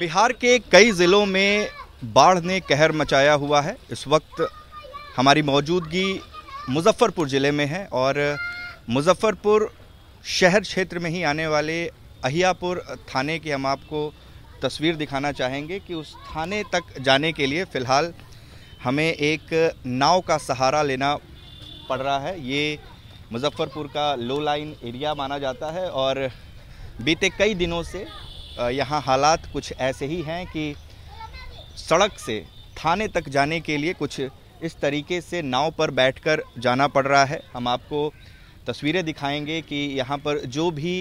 बिहार के कई ज़िलों में बाढ़ ने कहर मचाया हुआ है इस वक्त हमारी मौजूदगी मुजफ्फ़रपुर ज़िले में है और मुजफ्फ़रपुर शहर क्षेत्र में ही आने वाले अहियापुर थाने की हम आपको तस्वीर दिखाना चाहेंगे कि उस थाने तक जाने के लिए फ़िलहाल हमें एक नाव का सहारा लेना पड़ रहा है ये मुजफ्फ़रपुर का लो लाइन एरिया माना जाता है और बीते कई दिनों से यहाँ हालात कुछ ऐसे ही हैं कि सड़क से थाने तक जाने के लिए कुछ इस तरीके से नाव पर बैठकर जाना पड़ रहा है हम आपको तस्वीरें दिखाएंगे कि यहाँ पर जो भी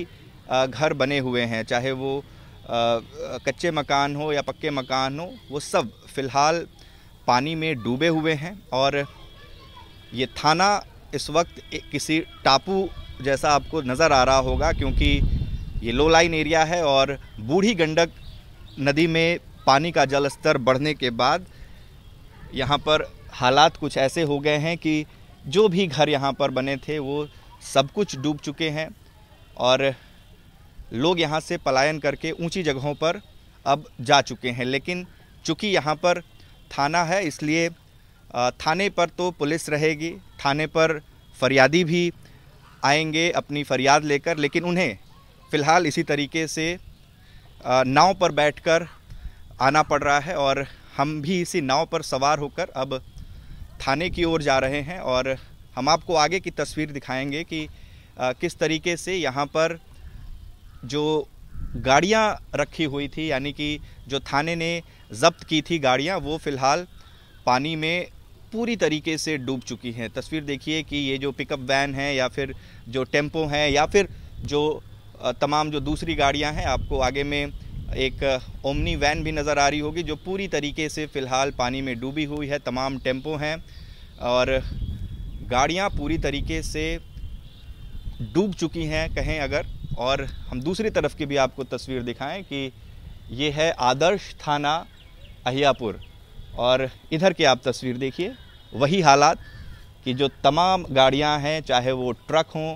घर बने हुए हैं चाहे वो कच्चे मकान हो या पक्के मकान हो वो सब फ़िलहाल पानी में डूबे हुए हैं और ये थाना इस वक्त किसी टापू जैसा आपको नज़र आ रहा होगा क्योंकि ये लो लाइन एरिया है और बूढ़ी गंडक नदी में पानी का जल स्तर बढ़ने के बाद यहाँ पर हालात कुछ ऐसे हो गए हैं कि जो भी घर यहाँ पर बने थे वो सब कुछ डूब चुके हैं और लोग यहाँ से पलायन करके ऊंची जगहों पर अब जा चुके हैं लेकिन चूँकि यहाँ पर थाना है इसलिए थाने पर तो पुलिस रहेगी थाने पर फरियादी भी आएंगे अपनी फरियाद लेकर लेकिन उन्हें फ़िलहाल इसी तरीके से नाव पर बैठकर आना पड़ रहा है और हम भी इसी नाव पर सवार होकर अब थाने की ओर जा रहे हैं और हम आपको आगे की तस्वीर दिखाएंगे कि किस तरीके से यहाँ पर जो गाड़ियाँ रखी हुई थी यानी कि जो थाने ने जब्त की थी गाड़ियाँ वो फ़िलहाल पानी में पूरी तरीके से डूब चुकी हैं तस्वीर देखिए कि ये जो पिकअप वैन है या फिर जो टेम्पो हैं या फिर जो तमाम जो दूसरी गाड़ियां हैं आपको आगे में एक ओमनी वैन भी नज़र आ रही होगी जो पूरी तरीके से फ़िलहाल पानी में डूबी हुई है तमाम टेम्पो हैं और गाड़ियां पूरी तरीके से डूब चुकी हैं कहें अगर और हम दूसरी तरफ की भी आपको तस्वीर दिखाएं कि ये है आदर्श थाना अहियापुर और इधर की आप तस्वीर देखिए वही हालात कि जो तमाम गाड़ियां हैं चाहे वो ट्रक हों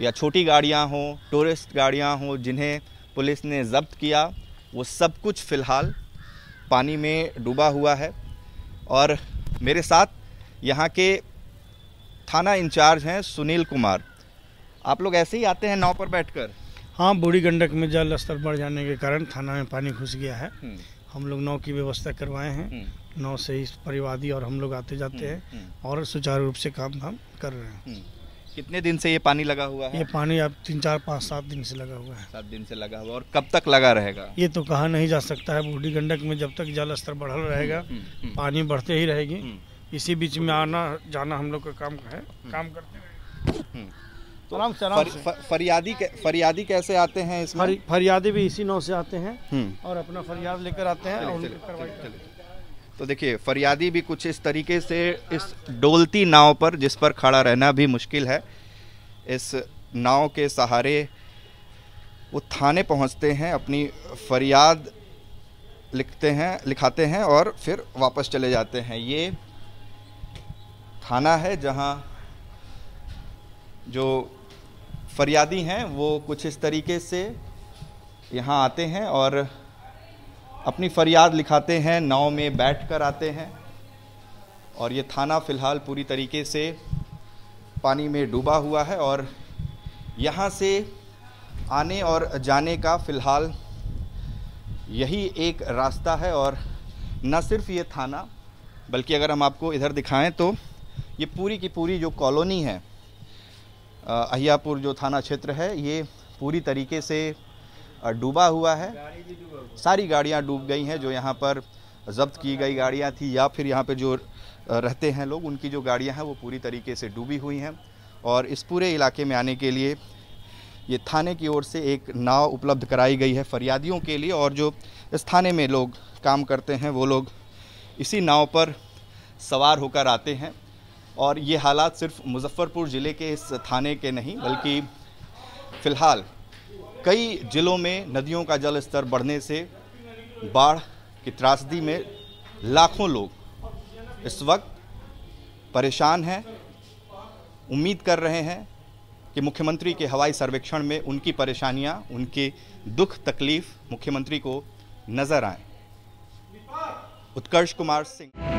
या छोटी गाड़ियाँ हों टूरिस्ट गाड़ियाँ हों जिन्हें पुलिस ने जब्त किया वो सब कुछ फ़िलहाल पानी में डूबा हुआ है और मेरे साथ यहाँ के थाना इंचार्ज हैं सुनील कुमार आप लोग ऐसे ही आते हैं नाव पर बैठकर हाँ बूढ़ी गंडक में जल स्तर बढ़ जाने के कारण थाना में पानी घुस गया है हम्म। हम लोग नाव की व्यवस्था करवाए हैं हम्म। नाव से ही परिवादी और हम लोग आते जाते हम्म। हैं और सुचारू रूप से काम हम कर रहे हैं कितने दिन से ये पानी लगा हुआ है ये पानी अब तीन चार पाँच सात दिन से लगा हुआ है सात दिन से लगा हुआ और कब तक लगा रहेगा ये तो कहा नहीं जा सकता है बूढ़ी गंडक में जब तक जल स्तर बढ़ल हम्म, रहेगा हम्म, हम्म। पानी बढ़ते ही रहेगी इसी बीच में आना जाना हम लोग का काम है काम करते तो आराम से आराम फरियादी फरियादी कैसे आते हैं इसमें फरियादी भी इसी नौ से आते हैं और अपना फरियाद लेकर आते हैं और तो देखिए फरियादी भी कुछ इस तरीके से इस डोलती नाव पर जिस पर खड़ा रहना भी मुश्किल है इस नाव के सहारे वो थाने पहुंचते हैं अपनी फरियाद लिखते हैं लिखाते हैं और फिर वापस चले जाते हैं ये थाना है जहां जो फरियादी हैं वो कुछ इस तरीके से यहाँ आते हैं और अपनी फरियाद लिखाते हैं नाव में बैठ कर आते हैं और ये थाना फ़िलहाल पूरी तरीके से पानी में डूबा हुआ है और यहाँ से आने और जाने का फ़िलहाल यही एक रास्ता है और न सिर्फ ये थाना बल्कि अगर हम आपको इधर दिखाएं तो ये पूरी की पूरी जो कॉलोनी है अहियापुर जो थाना क्षेत्र है ये पूरी तरीके से डूबा हुआ है सारी गाड़ियाँ डूब गई हैं जो यहाँ पर जब्त की गई गाड़ियाँ थी या फिर यहाँ पर जो रहते हैं लोग उनकी जो गाड़ियाँ हैं वो पूरी तरीके से डूबी हुई हैं और इस पूरे इलाके में आने के लिए ये थाने की ओर से एक नाव उपलब्ध कराई गई है फरियादियों के लिए और जो इस थाने में लोग काम करते हैं वो लोग इसी नाव पर सवार होकर आते हैं और ये हालात सिर्फ मुजफ्फ़रपुर ज़िले के इस थाने के नहीं बल्कि फ़िलहाल कई जिलों में नदियों का जल स्तर बढ़ने से बाढ़ की त्रासदी में लाखों लोग इस वक्त परेशान हैं उम्मीद कर रहे हैं कि मुख्यमंत्री के हवाई सर्वेक्षण में उनकी परेशानियां, उनके दुख तकलीफ मुख्यमंत्री को नजर आए उत्कर्ष कुमार सिंह